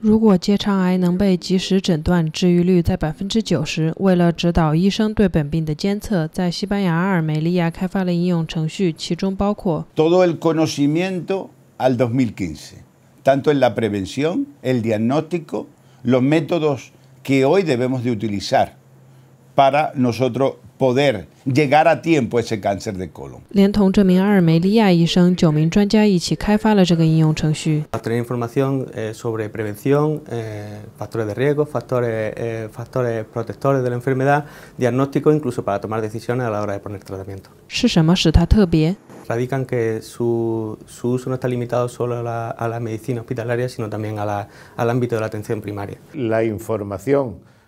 如果结肠癌能被及时诊断，治愈率在百分之九十。为了指导医生对本病的监测，在西班牙阿尔梅利亚开发了应用程序，其中包括。Todo el conocimiento al 2015, tanto en la prevención, el diagnóstico, los métodos que hoy debemos de utilizar. para nosotros poder llegar a tiempo ese cáncer de colon. obtener información eh, sobre prevención, eh, factores de riesgo, factores eh, factores protectores de la enfermedad, diagnóstico, incluso para tomar decisiones a la hora de poner tratamiento. radican que su, su, uso no está limitado solo a la, a la medicina hospitalaria, sino también a la, al ámbito de la atención primaria. La información